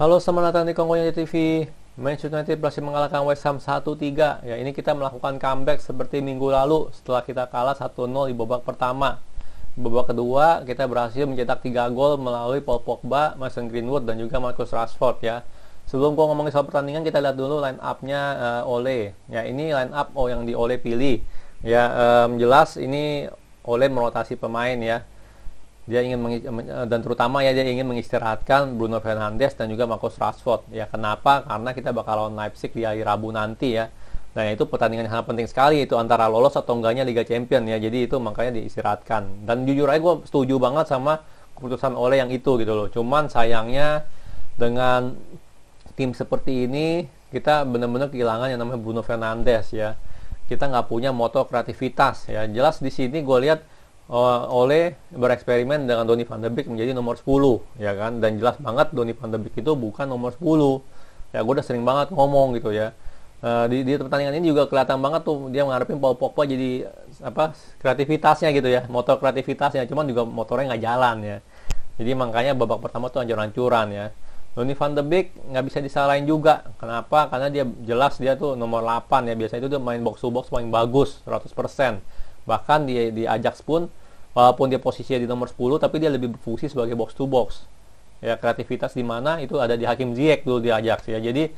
Halo, selamat datang di Kongkonya TV. Manchester United berhasil mengalahkan West Ham 1-3. Ya, ini kita melakukan comeback seperti minggu lalu setelah kita kalah 1-0 di babak pertama. Di babak kedua, kita berhasil mencetak 3 gol melalui Paul Pogba, Mason Greenwood, dan juga Marcus Rashford ya. Sebelum gua ngomongin soal pertandingan, kita lihat dulu line up-nya uh, eh, Ole. Ya, ini line up oh yang di Ole pilih. Ya, um, jelas ini Ole merotasi pemain ya dia ingin eh, eh, dan terutama ya dia ingin mengistirahatkan Bruno Fernandes dan juga Marcus Rashford ya kenapa karena kita bakal lawan Leipzig di hari Rabu nanti ya nah itu pertandingan yang sangat penting sekali itu antara lolos atau enggaknya Liga Champion ya jadi itu makanya diistirahatkan dan jujur aja gue setuju banget sama keputusan oleh yang itu gitu loh cuman sayangnya dengan tim seperti ini kita benar-benar kehilangan yang namanya Bruno Fernandes ya kita nggak punya moto kreativitas ya jelas di sini gue lihat oleh bereksperimen dengan Donny van de Beek menjadi nomor 10 ya kan dan jelas banget Donny van de Beek itu bukan nomor 10 ya gue udah sering banget ngomong gitu ya uh, di, di pertandingan ini juga kelihatan banget tuh dia mengharapin Paul Pogba jadi apa kreativitasnya gitu ya motor kreativitasnya cuman juga motornya nggak jalan ya jadi makanya babak pertama tuh hancur-hancuran ya Donny van de Beek nggak bisa disalahin juga kenapa karena dia jelas dia tuh nomor 8 ya biasanya itu dia main box to box paling bagus 100% bahkan dia diajak Ajax pun walaupun dia posisinya di nomor 10 tapi dia lebih berfungsi sebagai box to box ya kreativitas di mana itu ada di Hakim Ziyech dulu di Ajax ya jadi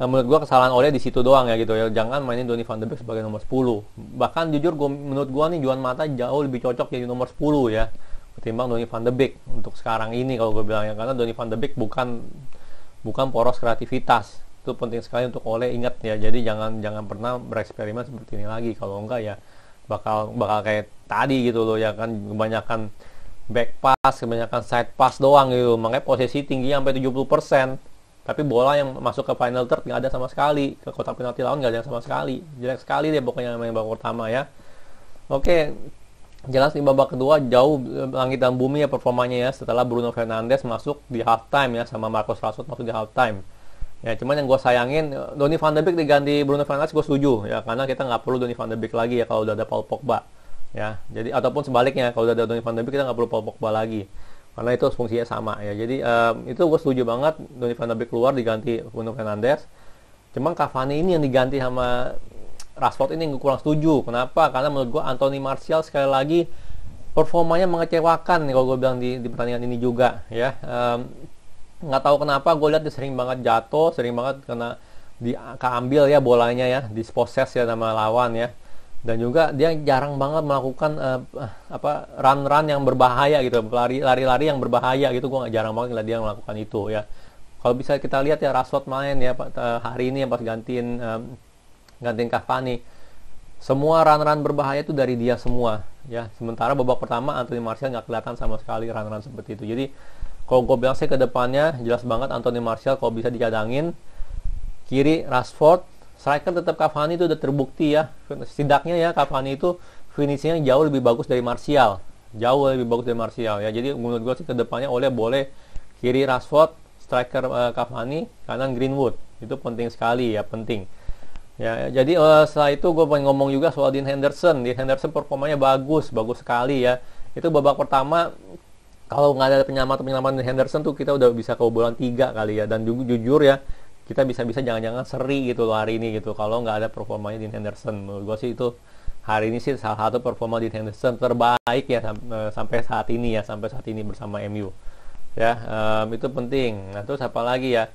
eh, menurut gue kesalahan oleh di situ doang ya gitu ya jangan mainin Donny van de Beek sebagai nomor 10 bahkan jujur gua, menurut gue nih Juan Mata jauh lebih cocok jadi nomor 10 ya ketimbang Donny van de Beek untuk sekarang ini kalau gue bilang ya karena Donny van de Beek bukan bukan poros kreativitas itu penting sekali untuk oleh ingat ya jadi jangan jangan pernah bereksperimen seperti ini lagi kalau enggak ya bakal bakal kayak tadi gitu loh ya kan kebanyakan back pass kebanyakan side pass doang gitu makanya posisi tinggi sampai 70% tapi bola yang masuk ke final third nggak ada sama sekali ke kotak penalti lawan nggak ada sama sekali jelek sekali deh pokoknya main babak pertama ya oke jelas di babak kedua jauh langit dan bumi ya performanya ya setelah Bruno Fernandes masuk di halftime ya sama Marcos Rashford masuk di halftime Ya, cuman yang gue sayangin, Donny van de Beek diganti Bruno Fernandes gue setuju ya karena kita nggak perlu Donny van de Beek lagi ya kalau udah ada Paul Pogba. Ya, jadi ataupun sebaliknya kalau udah ada Donny van de Beek kita nggak perlu Paul Pogba lagi. Karena itu fungsinya sama ya. Jadi um, itu gue setuju banget Donny van de Beek keluar diganti Bruno Fernandes. Cuman Cavani ini yang diganti sama Rashford ini gue kurang setuju. Kenapa? Karena menurut gue Anthony Martial sekali lagi performanya mengecewakan nih kalau gue bilang di, di pertandingan ini juga ya. Um, nggak tahu kenapa gue lihat dia sering banget jatuh sering banget kena di keambil ya bolanya ya disposes ya sama lawan ya dan juga dia jarang banget melakukan uh, apa run-run yang berbahaya gitu lari-lari lari yang berbahaya gitu gue nggak jarang banget ngeliat dia melakukan itu ya kalau bisa kita lihat ya Rashford main ya eh, hari ini yang pas gantiin um, gantiin Cavani semua run-run berbahaya itu dari dia semua ya sementara babak pertama Anthony Martial nggak kelihatan sama sekali run-run seperti itu jadi kalau gue bilang sih ke depannya jelas banget Anthony Martial kalau bisa dicadangin. Kiri Rashford, striker tetap Cavani itu udah terbukti ya. Setidaknya ya Cavani itu finishingnya jauh lebih bagus dari Martial. Jauh lebih bagus dari Martial ya. Jadi menurut gue sih ke depannya oleh boleh kiri Rashford, striker uh, Cavani, kanan Greenwood. Itu penting sekali ya, penting. Ya, jadi uh, setelah itu gue pengen ngomong juga soal Dean Henderson. Dean Henderson performanya bagus, bagus sekali ya. Itu babak pertama kalau nggak ada penyelamat penyelamat Henderson tuh kita udah bisa kebobolan tiga kali ya dan juga jujur ya kita bisa-bisa jangan-jangan seri gitu loh hari ini gitu kalau nggak ada performanya di Henderson menurut gue sih itu hari ini sih salah satu performa di Henderson terbaik ya sam eh, sampai saat ini ya sampai saat ini bersama MU ya um, itu penting nah terus apa lagi ya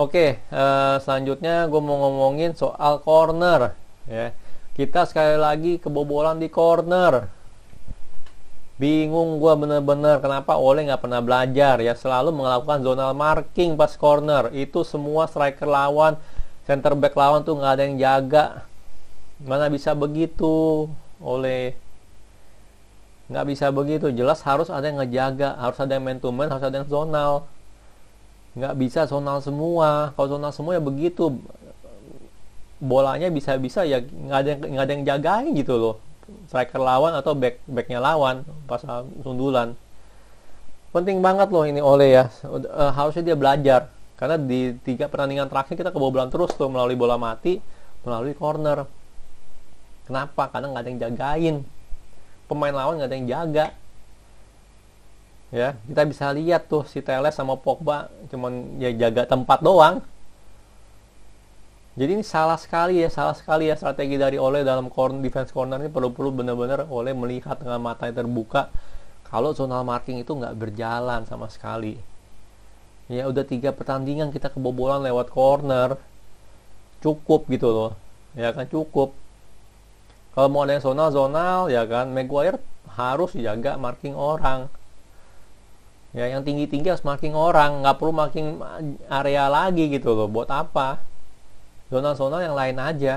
oke uh, selanjutnya gue mau ngomongin soal corner ya kita sekali lagi kebobolan di corner Bingung gue bener-bener kenapa Ole nggak pernah belajar ya selalu melakukan zonal marking pas corner itu semua striker lawan center back lawan tuh nggak ada yang jaga mana bisa begitu oleh nggak bisa begitu jelas harus ada yang ngejaga harus ada yang man to man harus ada yang zonal nggak bisa zonal semua kalau zonal semua ya begitu bolanya bisa-bisa ya nggak ada yang nggak ada yang jagain gitu loh striker lawan atau back backnya lawan pas sundulan penting banget loh ini Oleh ya eh, harusnya dia belajar karena di tiga pertandingan terakhir kita kebobolan terus tuh melalui bola mati melalui corner kenapa karena nggak ada yang jagain pemain lawan nggak ada yang jaga ya kita bisa lihat tuh si Teles sama Pogba cuman ya jaga tempat doang jadi ini salah sekali ya, salah sekali ya strategi dari oleh dalam corner defense corner ini perlu-perlu benar-benar oleh melihat dengan mata yang terbuka kalau zonal marking itu nggak berjalan sama sekali. Ya udah tiga pertandingan kita kebobolan lewat corner, cukup gitu loh, ya kan cukup. Kalau mau ada yang zonal zonal ya kan, Maguire harus jaga marking orang. Ya yang tinggi-tinggi harus marking orang, nggak perlu marking area lagi gitu loh, buat apa? zona-zona yang lain aja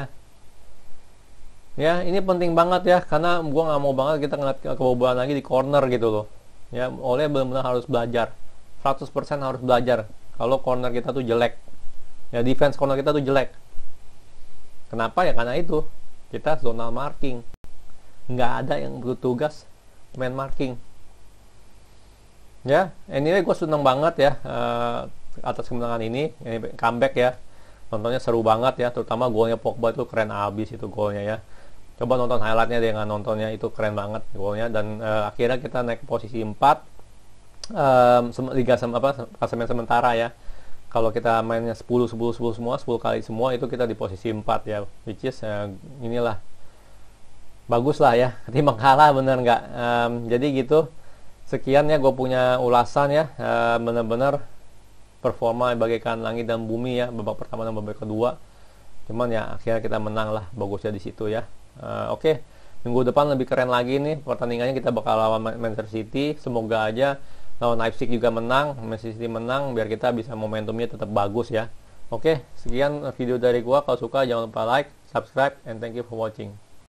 ya ini penting banget ya karena gua nggak mau banget kita ngeliat kebobolan lagi di corner gitu loh ya oleh benar-benar harus belajar 100% harus belajar kalau corner kita tuh jelek ya defense corner kita tuh jelek kenapa ya karena itu kita zona marking nggak ada yang bertugas main marking ya anyway gue seneng banget ya uh, atas kemenangan ini comeback ya nontonnya seru banget ya terutama golnya Pogba itu keren abis itu golnya ya coba nonton highlightnya dengan nontonnya itu keren banget golnya dan uh, akhirnya kita naik ke posisi 4 um, liga sem apa klasemen sementara ya kalau kita mainnya 10 10 10 semua 10 kali semua itu kita di posisi 4 ya which is uh, inilah bagus lah ya ketimbang kalah bener nggak um, jadi gitu sekian ya gue punya ulasan ya uh, bener-bener performa bagaikan langit dan bumi ya babak pertama dan babak kedua cuman ya akhirnya kita menang lah bagusnya di situ ya uh, oke okay. minggu depan lebih keren lagi nih pertandingannya kita bakal lawan Manchester City semoga aja lawan Leipzig juga menang Manchester City menang biar kita bisa momentumnya tetap bagus ya oke okay. sekian video dari gua kalau suka jangan lupa like subscribe and thank you for watching